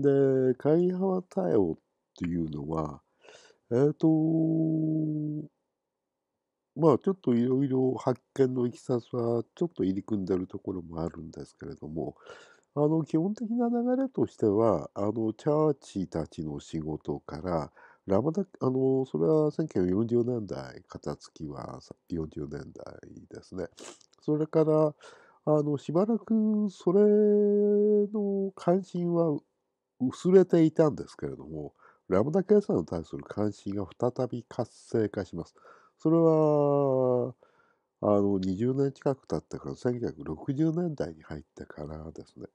で、会話対応っていうのは、えっ、ー、と、まあちょっといろいろ発見のいきさつはちょっと入り組んでるところもあるんですけれども、あの基本的な流れとしては、あのチャーチたちの仕事から、ラマダあのそれは1940年代、片付きは40年代ですね。それから、あのしばらくそれの関心は薄れていたんですけれども、ラムダ計算に対する関心が再び活性化します。それは、あの、20年近く経ってから、1960年代に入ってからですね。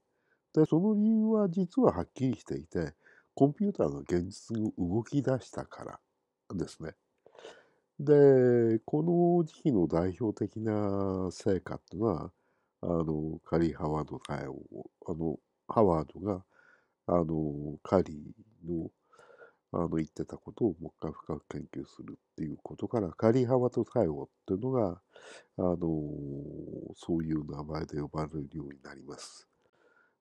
で、その理由は実ははっきりしていて、コンピューターの現実に動き出したからですね。で、この時期の代表的な成果っていうのは、あの、カリー・ハワード対応、あの、ハワードがあの、カリーの、あの、言ってたことをもう一回深く研究するっていうことから、カリーハマと対応っていうのが、あの、そういう名前で呼ばれるようになります。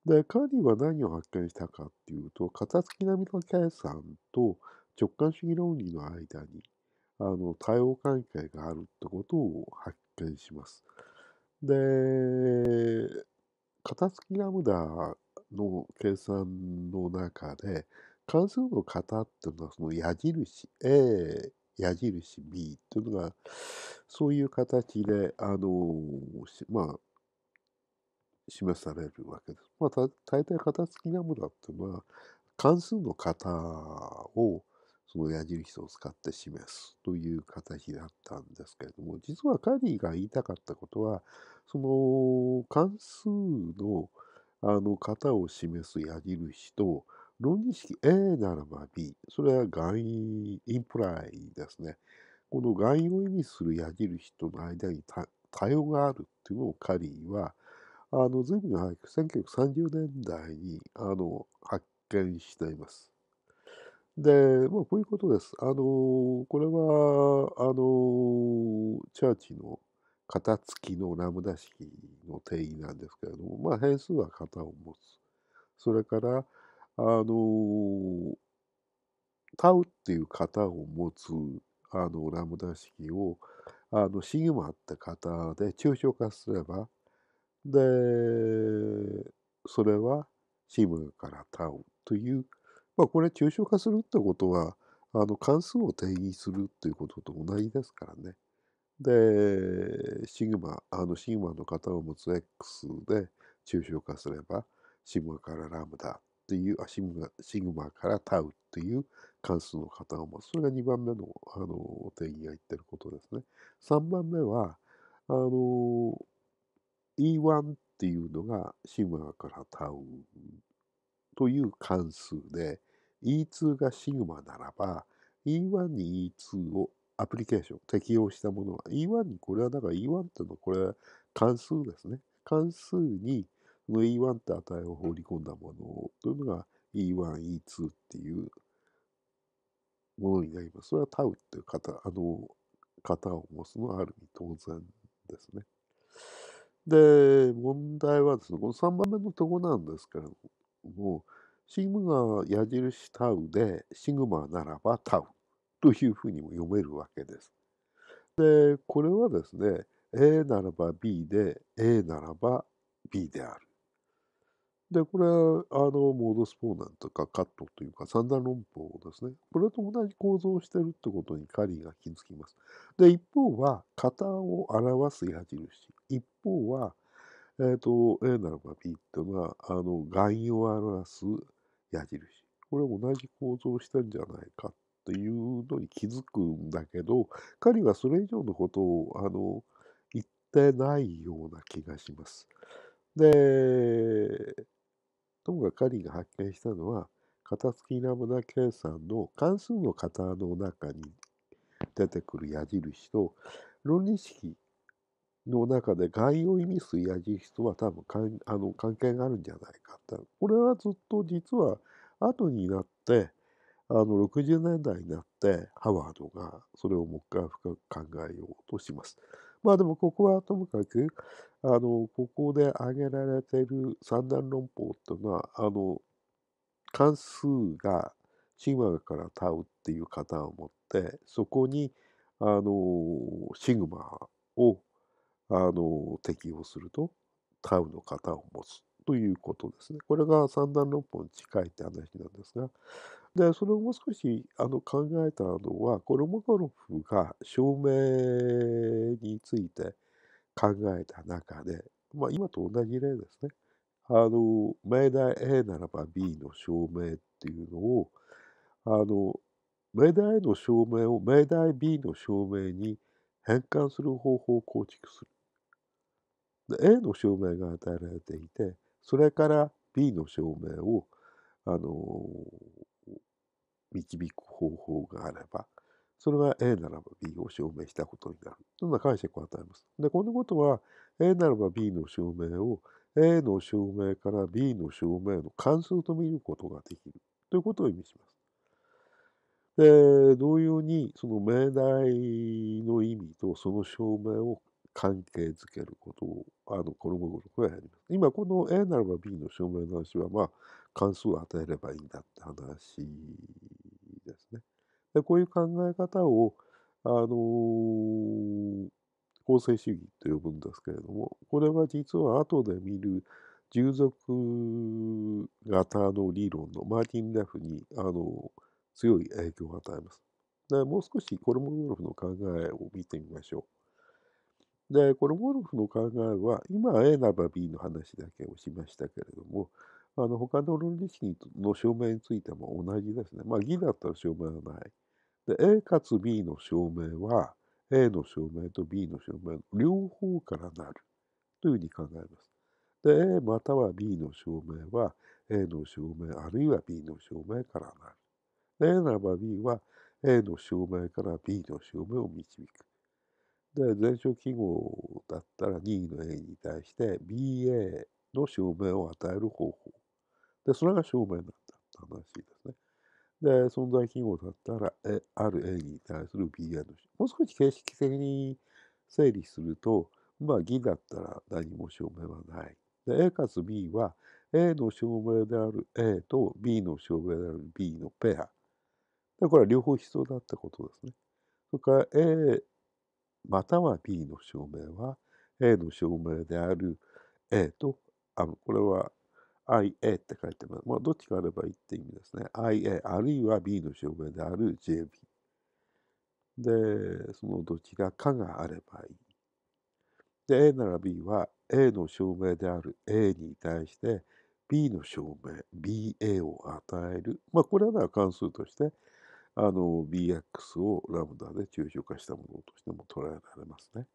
で、カリーは何を発見したかっていうと、片付き並みの計算と直感主義論理の間に、あの、対応関係があるってことを発見します。で、片付きラムダの計算の中で関数の型っていうのはその矢印 A 矢印 B っていうのがそういう形であのまあ示されるわけです。まあ、大体型付きなものっていうのは関数の型をその矢印を使って示すという形だったんですけれども実はカーリーが言いたかったことはその関数のあの型を示す矢印と、論理式 A ならば B、それは外因、インプライですね。この外因を意味する矢印との間に多様があるっていうのをカリーは、あの、随分早く1930年代にあの発見しています。で、まあ、こういうことです。あの、これは、あの、チャーチの型付きのラムダ式の定義なんですけれども、まあ、変数は型を持つ。それから、あの、タウっていう型を持つあのラムダ式をあのシグマって型で抽象化すれば、で、それはシグマからタウという、まあこれ抽象化するってことは、あの関数を定義するっていうことと同じですからね。で、シグマ、あのシグマの型を持つ X で抽象化すれば、シグマからラムダっていう、あシグマシグマからタウっていう関数の型を持つ。それが2番目のあの定義が言ってることですね。3番目は、あの、E1 っていうのがシグマからタウという関数で、E2 がシグマならば、E1 に E2 をアプリケーション、適用したものは E1 に、これはだから E1 ってのはこれは関数ですね。関数にの E1 って値を放り込んだものというのが E1、E2 っていうものになります。それはタウっていう型、あの、型を持つのはある意味当然ですね。で、問題はですね、この3番目のとこなんですけれども、シグマが矢印タウで、シグマならばタウというふうにも読めるわけです。で、これはですね、A ならば B で、A ならば B である。で、これは、あの、モードスポーナンとかカットというか三段論法ですね。これと同じ構造をしてるってことにカリーが気づきます。で、一方は、型を表す矢印。一方は、えっ、ー、と、A ならば B っていうのは、あの、含意を表す矢印。これ同じ構造をしてるんじゃないかというのに気づくんだけど彼はそれ以上のことをあの言ってないような気がします。でともかく彼が発見したのは片付きラムダ計算の関数の型の中に出てくる矢印と論理式の中で概要を意味する矢印とは多分かんあの関係があるんじゃないかってこれはずっと実は後になってあの60年代になってハワードがそれをもう一回深く考えようとします。まあでもここはともかくあのここで挙げられている三段論法っていうのはあの関数が神話からタウっていう型を持ってそこにあのシグマをあの適用するとタウの型を持つということですね。これが三段論法に近いって話なんですが、で、それをもう少しあの考えたのは、コロモコロフが証明について考えた中で、まあ、今と同じ例ですね。あの、命題 A ならば B の証明っていうのを、あの、命題 A の証明を命題 B の証明に変換する方法を構築する。で A の証明が与えられていて、それから B の証明を、あの、導く方法があれば、それは A ならば B を証明したことになる。というような解釈を与えます。で、このことは A ならば B の証明を A の証明から B の証明の関数と見ることができるということを意味します。で、同様にその命題の意味とその証明を関係づけることを、あの、衣ごとくやります。今、この A ならば B の証明の話は、まあ、関数を与えればいいんだって話でこういう考え方を、あのー、構成主義と呼ぶんですけれども、これは実は後で見る従属型の理論のマーティン・ラフに、あの強い影響を与えます。でもう少しコルモゴルフの考えを見てみましょう。で、コルモゴルフの考えは、今 A ならば B の話だけをしましたけれども、あの他の論理式の証明についても同じですね。まあ、義だったら証明はない。で A かつ B の証明は A の証明と B の証明の両方からなるというふうに考えます。で A または B の証明は A の証明あるいは B の証明からなる。で A ならば B は A の証明から B の証明を導く。で、全焼記号だったら任意の A に対して BA の証明を与える方法。で、それが証明なんだって話ですね。で、存在記号だったらある A に対する B 案ともう少し形式的に整理するとまあ偽だったら何も証明はない。で A かつ B は A の証明である A と B の証明である B のペア。でこれは両方必要だってことですね。それから A または B の証明は A の証明である A とあのこれは IA って書いてます。まあ、どっちかあればいいって意味ですね。IA、あるいは B の証明である JB。で、そのどちらかがあればいい。で、A なら B は A の証明である A に対して B の証明、BA を与える。まあ、これは関数として、あの、BX をラムダで抽象化したものとしても捉えられますね。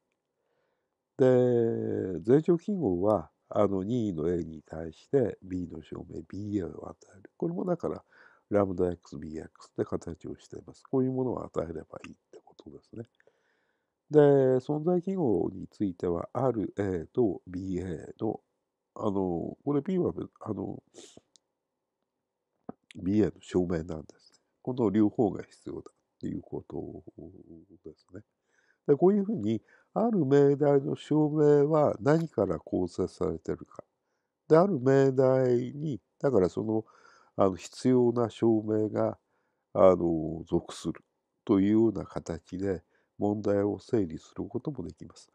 で、全長記号は、あの意の A に対して B の証明 BA を与える。これもだから、ラムダ XBX って形をしています。こういうものを与えればいいってことですね。で、存在記号については、RA と BA の、あの、これ B は、あの、BA の証明なんですね。この両方が必要だっていうことですね。でこういうふうに、ある命題の証明は何から構成されてるか。で、ある命題に、だからその、あの必要な証明が、あの、属するというような形で問題を整理することもできます。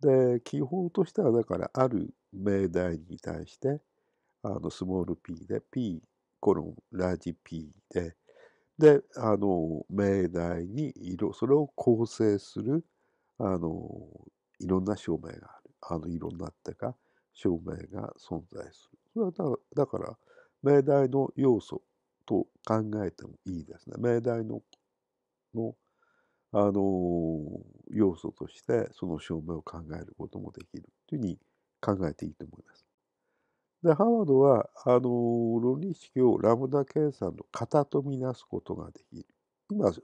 で、基本としては、だから、ある命題に対して、あの、スモール p で、p コロン、ラージ p で、であの命題に色それを構成するあのいろんな証明があるあの色になったか証明が存在するそれはだだから命題の要素と考えてもいいですね命題ののあの要素としてその証明を考えることもできるというふうに考えていいと思います。でハワードはあの論理式をラムダ計算の型とみなすことができる。今あの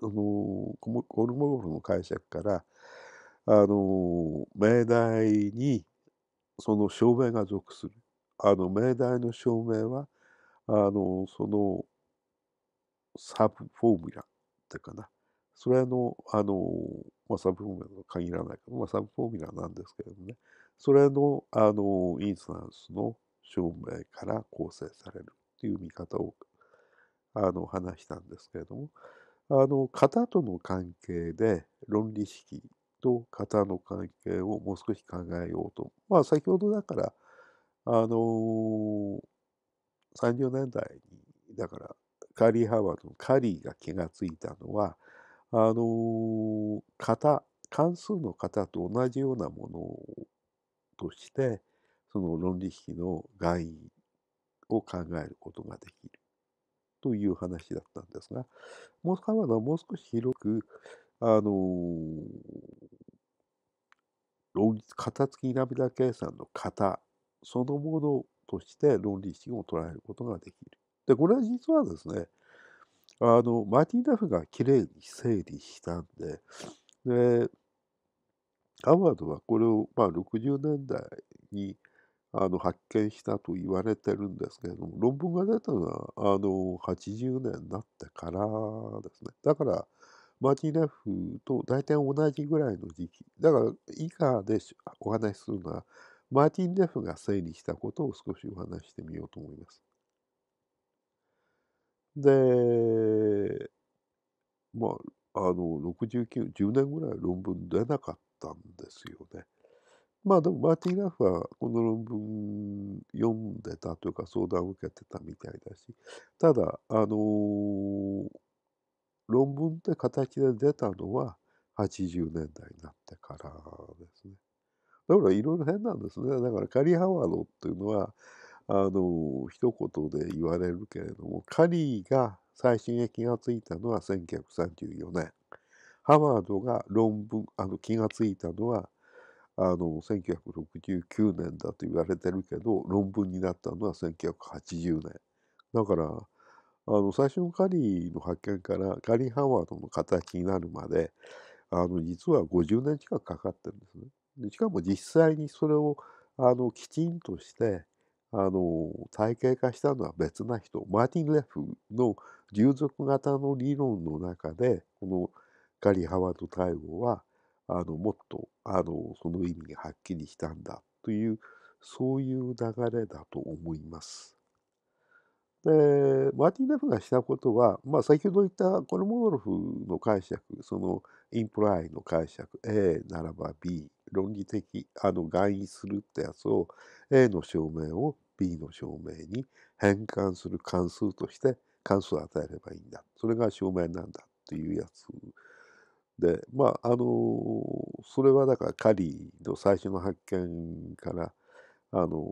コルモゴフの解釈からあの命題にその証明が属する。あの命題の証明はあのそのサブフォーミュラってかな。それの、あの、まあ、サブフォーミュラと限らないけど、まあ、サブフォーミュラなんですけれどもね、それの、あの、インスタンスの、証明から構成されるっていう見方をあの話したんですけれどもあの型との関係で論理式と型の関係をもう少し考えようとまあ先ほどだからあの30年代にだからカリー・ハワードのカリーが気がついたのはあの型関数の型と同じようなものとしてその論理式の概念を考えることができるという話だったんですが、はもう少し広く、あの、論理、型付き涙計算の型そのものとして論理式を捉えることができる。で、これは実はですね、あの、マーティン・ダフがきれいに整理したんで、で、アワードはこれを、まあ、60年代にあの発見したと言われてるんですけれども論文が出たのはあの80年になってからですねだからマーティン・レフと大体同じぐらいの時期だから以下でお話しするのはマーティン・レフが整理したことを少しお話してみようと思います。でまああの6910年ぐらい論文出なかったんですよね。まあでもマーティン・ラフはこの論文読んでたというか相談を受けてたみたいだし、ただ、あのー、論文って形で出たのは80年代になってからですね。だからいろいろ変なんですね。だからカリー・ハワードっていうのは、あのー、一言で言われるけれども、カリーが最新へ気がついたのは1934年。ハワードが論文、あの気がついたのはあの1969年だと言われてるけど論文になったのは1980年だからあの最初のカリーの発見からカリー・ハワードの形になるまであの実は50年近くかかってるんですね。でしかも実際にそれをあのきちんとしてあの体系化したのは別な人マーティン・レフの従属型の理論の中でこのカリ・ー・ハワード対応はあのもっとあのその意味がはっきりしたんだというそういう流れだと思います。でマーティン・レフがしたことは、まあ、先ほど言ったコルモドルフの解釈そのインプライの解釈 A ならば B 論理的あの外因するってやつを A の証明を B の証明に変換する関数として関数を与えればいいんだそれが証明なんだというやつでまああのそれはだからカリーの最初の発見からあの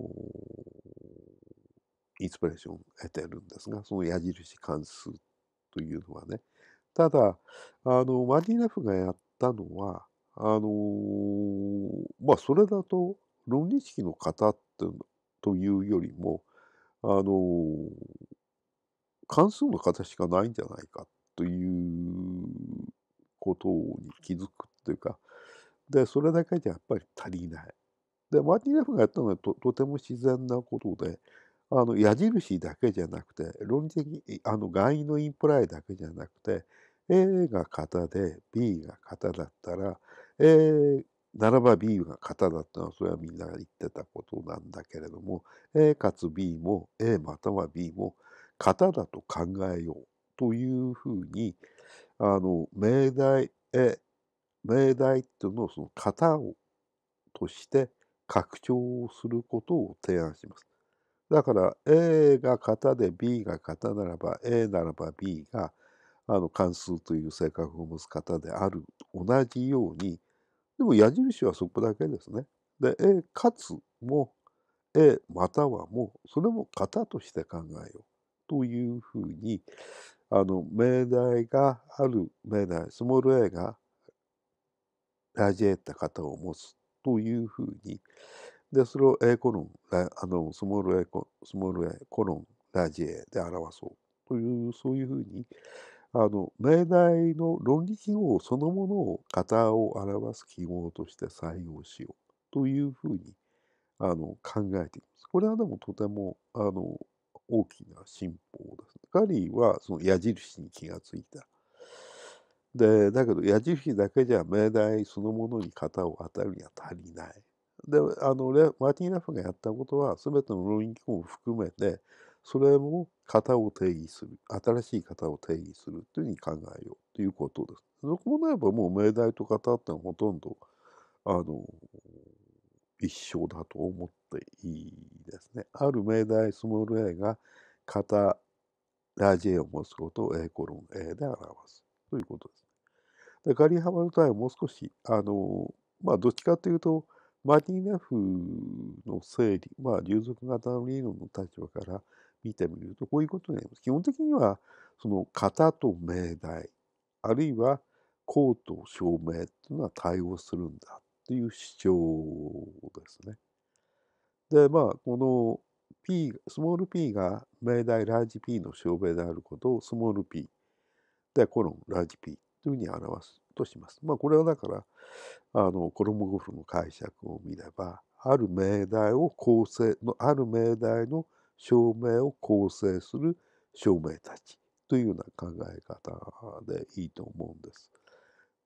インスピレーションを得てるんですがその矢印関数というのはねただあのマディナフがやったのはあのまあそれだと論理式の型ってというよりもあの関数の型しかないんじゃないかということに気づくというかでそれだけじゃやっぱり足りない。でマーティン・レフがやったのはととても自然なことであの矢印だけじゃなくて論理的あの外のインプライだけじゃなくて A が型で B が型だったら A ならば B が型だったのはそれはみんなが言ってたことなんだけれども A かつ B も A または B も型だと考えようというふうにあの命題へ命題っていうのをその型をとして拡張をすることを提案します。だから A が型で B が型ならば A ならば B があの関数という性格を持つ型である同じようにでも矢印はそこだけですね。で A かつも A またはもそれも型として考えようというふうに、あの、命題がある命題、スモール a がラジエータ型を持つというふうに、で、それを A コロン、あの、スモール A コスモール A コロン、ラジエで表そうという、そういうふうに、あの、命題の論理記号そのものを、型を表す記号として採用しようというふうに、あの、考えています。これはでもとても、あの、大きな進歩ですカリーはその矢印に気がついた。でだけど矢印だけじゃ命題そのものに型を与えるには足りない。であのマーティン・ラフがやったことは全ての論機構を含めてそれも型を定義する新しい型を定義するというふうに考えようということです。そこもなればもう命題と型ってのはほとんどあの一緒だと思っていいですね。ある命題スモール A が型ラージ A を持つことを A コロン A で表すということです。でガリハマタイはもう少し、あの、まあ、どっちかというと、マディナフの整理、まあ、流属型の理論の立場から見てみると、こういうことになります。基本的には、その型と命題、あるいは公と証明っていうのは対応するんだっていう主張ですね。で、まあ、この P、スモール p が命題ラージ p の証明であることをスモール p でコロンラージ p というふうに表すとします。まあこれはだからあのコロモゴフの解釈を見ればある命題を構成のある命題の証明を構成する証明たちというような考え方でいいと思うんです。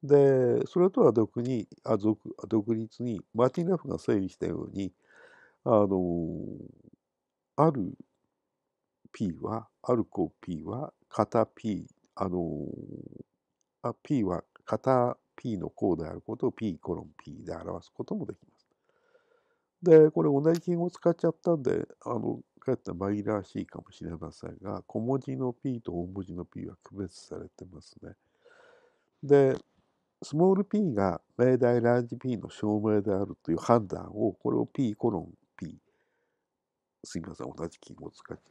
でそれとは独にあ独独立にマーティン・ラフが整理したようにあのある P は、あるコ P は、型 P、あのあ、P は型 P の項であることを P コロン P で表すこともできます。で、これ同じ記号を使っちゃったんで、あの、かえって紛らわしいかもしれませんが、小文字の P と大文字の P は区別されてますね。で、スモール p が命題ラージ P の証明であるという判断を、これを P コロン P すみません、同じ記号を使って、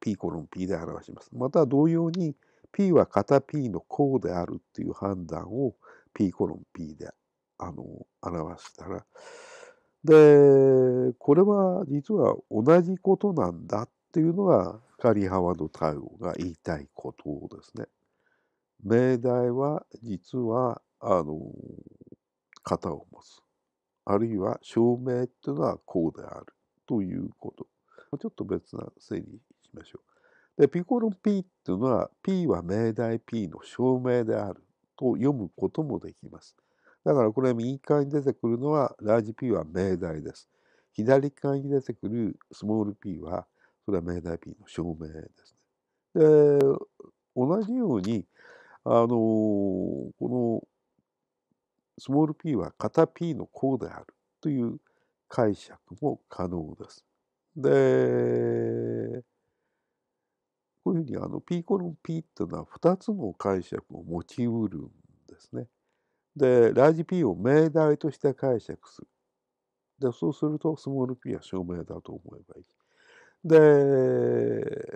P コロン P で表します。また同様に、P は型 P の項であるっていう判断を P コロン P であの表したら、で、これは実は同じことなんだっていうのが光幅の太陽が言いたいことですね。命題は実はあの型を持つ。あるいは証明っていうのはこうであるということ。ちょっと別な整理しましょう。で、ピコロン P っていうのは、P は命題 P の証明であると読むこともできます。だからこれ右側に出てくるのは、ラージ P は命題です。左側に出てくるスモール p は、それは命題 p の証明ですね。で、同じように、あのー、このスモール p は型 p の項であるという解釈も可能です。で、こういうふうにあの P コロン P っていうのは2つの解釈を持ちうるんですね。で、ラージ P を命題として解釈する。で、そうするとスモール P は証明だと思えばいい。で、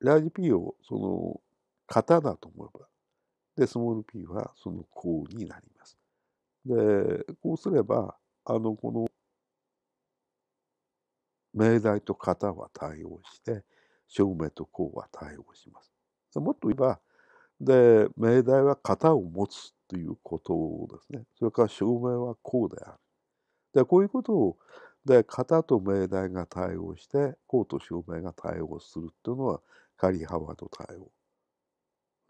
ラージ P をその型だと思えば、で、スモール p はその項になります。で、こうすれば、あの、この命題と型は対応して、証明と項は対応します。もっと言えば、で、命題は型を持つということですね。それから証明は項である。で、こういうことを、で、型と命題が対応して、項と証明が対応するというのは、カリハワード対応。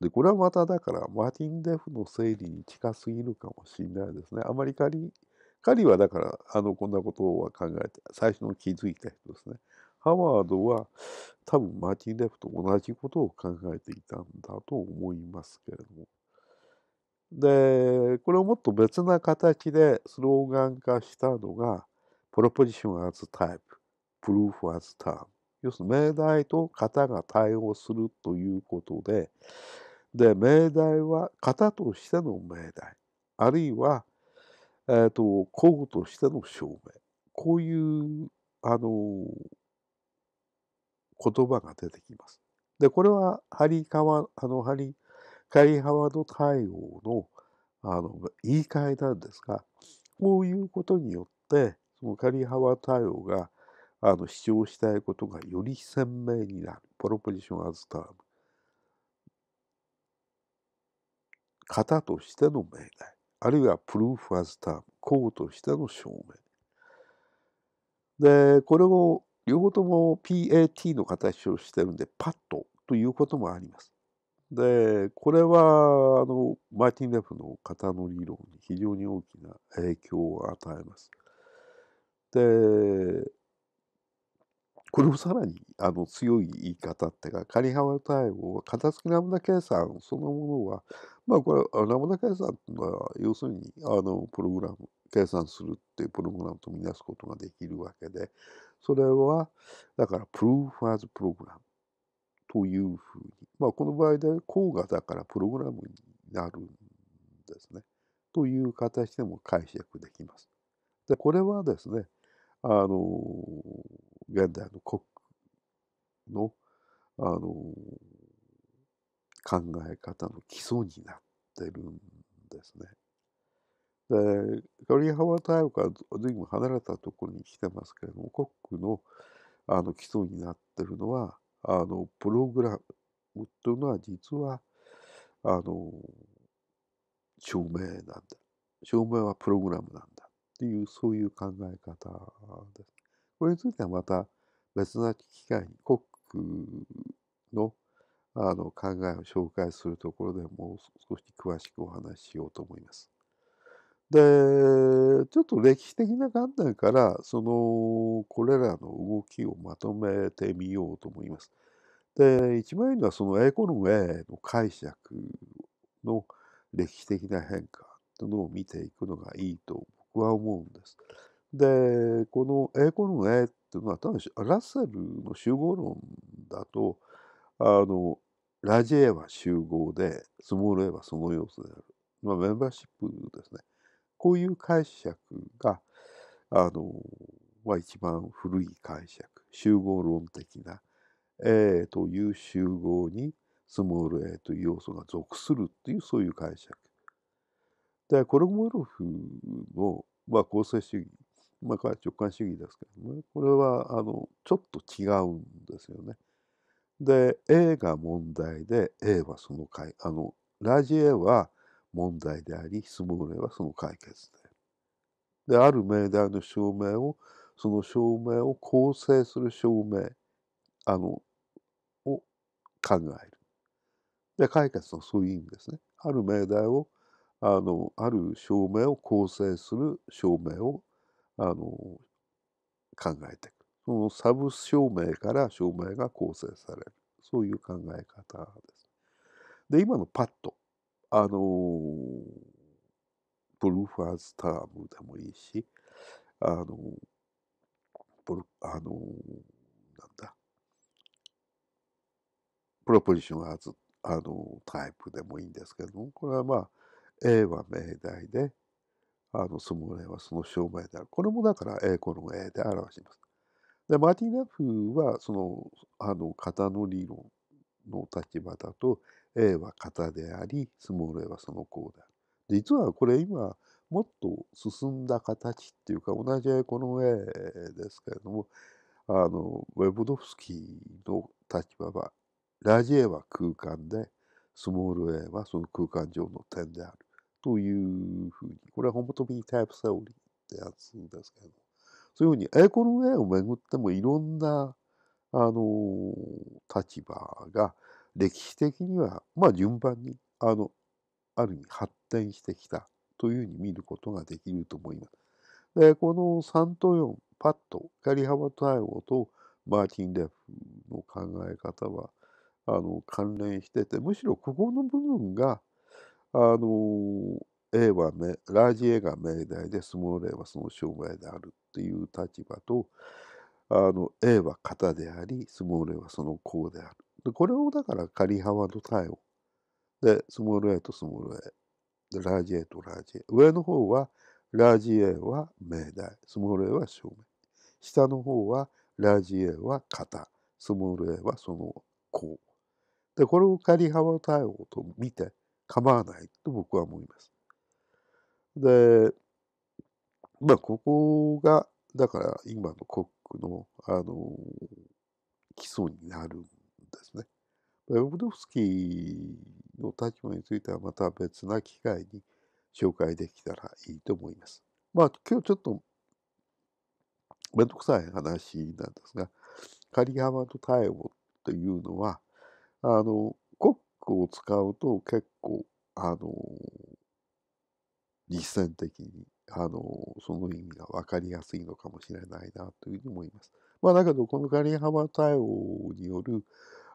で、これはまただから、マーティン・デフの整理に近すぎるかもしれないですね。あまりカリ彼はだからあのこんなことは考えて最初の気づいた人ですね。ハワードは多分マーティン・レフと同じことを考えていたんだと思いますけれども。でこれをもっと別な形でスローガン化したのがプロポジション・アズ・タイププルーフ・アズ・ターン。要するに命題と型が対応するということでで命題は型としての命題あるいはえーと、候補としての証明こういうあの言葉が出てきます。でこれはハリカワあのハリカリハワド対応のあの言い換えなんですがこういうことによってそのカリハワ対応があの主張したいことがより鮮明になる。プロポジション・アズ・ターム。型としての命題。あるいはプルーフ・アズ・ターム、ーとしての証明。で、これを両方とも PAT の形をしてるんで、パッドということもあります。で、これは、あの、マーティン・レフの型の理論に非常に大きな影響を与えます。で、これもさらにあの強い言い方っていうか、仮ハマル対応、片付きラムダ計算そのものは、まあこれ、ラムダ計算っていうのは、要するに、あの、プログラム、計算するっていうプログラムと見なすことができるわけで、それは、だから、プルーファーズプログラムというふうに、まあこの場合で、項がだからプログラムになるんですね。という形でも解釈できます。で、これはですね、あの、現代の国のあの考え方の基礎になってるんですね。でカリー浜太陽から随分離れたところに来てますけれどもコックのあの基礎になってるのはあのプログラムというのは実はあの証明なんだ証明はプログラムなんだっていうそういう考え方です。これについてはまた別な機会にコックのあの考えを紹介するところでもう少し詳しくお話ししようと思います。で、ちょっと歴史的な観点から、その、これらの動きをまとめてみようと思います。で、一番いいのは、そのエコノム A の解釈の歴史的な変化というのを見ていくのがいいと僕は思うんです。で、この英語の絵っていうのは、多分ラッセルの集合論だと、あの、ラジエは集合で、スモール A はその要素である。まあ、メンバーシップですね。こういう解釈が、あの、は一番古い解釈、集合論的な A という集合にスモール A という要素が属するっていうそういう解釈。で、コロモロフの、まあ、構成主義まあ、これは直感主義ですけどねこれはあのちょっと違うんですよね。で A が問題で A はその解あのラジエは問題でありスモーレはその解決で。である命題の証明をその証明を構成する証明あのを考える。で解決のそういう意味ですね。ある命題をあのある証明を構成する証明をあの考えていく。そのサブ証明から証明が構成される。そういう考え方です。で、今のパッド。あのプルーファーズタームでもいいし、あのプル、あのなんだ、プロポジションアーズ、あのタイプでもいいんですけども、これはまあ、A は命題で、あの、スモーレはその証明である。これもだから A、この A で表します。で、マーティン・ラフは、その、あの、型の理論の立場だと、A は型であり、スモール A はそのうである。実はこれ今、もっと進んだ形っていうか、同じこの A ですけれども、あの、ウェブドフスキーの立場は、ラジ A は空間で、スモール A はその空間上の点である。というふうに、これはホモトピータイプセオリーってやつですけど、そういうふうにエコの面をめぐってもいろんな、あの、立場が歴史的には、まあ順番に、あの、ある意味発展してきたというふうに見ることができると思います。で、この3と4、パッと、ャリハバ対応とマーティン・レフの考え方は、あの関連しててむしろここの部分があの、A は名、ラージ A が命題で、スモール A はその障害であるっていう立場と、あの、A は型であり、スモール A はその項である。で、これをだから仮幅の対応。で、スモール A とスモール A。で、ラージ A とラージ A。上の方は、ラージ A は命題、スモール A は証明。下の方は、ラージ A は型、スモール A はその項。で、これを仮幅対応と見て、構わないと僕は思います。で、まあ、ここが、だから今のコックの、あの、基礎になるんですね。ロブドフスキーの立場についてはまた別な機会に紹介できたらいいと思います。まあ、今日ちょっとめんどくさい話なんですが、カリハマの逮捕というのは、あの、コックを使うと結構、あのー、実践的に、あのー、その意味が分かりやすいのかもしれないなというふうに思います。まあ、だけど、このガリハマ対応による、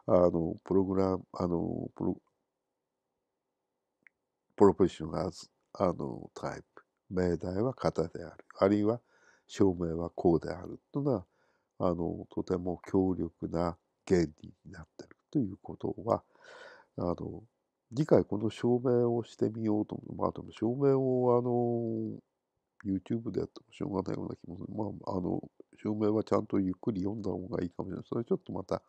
あの、プログラム、あの、プロ、プロフェッショナルズ、あの、タイプ。命題は型である。あるいは、証明はこうである。というのは、あの、とても強力な原理になっているということは、あの、次回この証明をしてみようと思う。まあでも証明をあの、YouTube でやってもしょうがないような気もする。まあ、あの、証明はちゃんとゆっくり読んだ方がいいかもしれない。それちょっとまた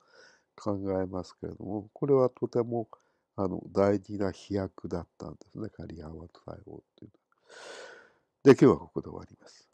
考えますけれども、これはとてもあの大事な飛躍だったんですね。カリアワード対応というのは。で、今日はここで終わります。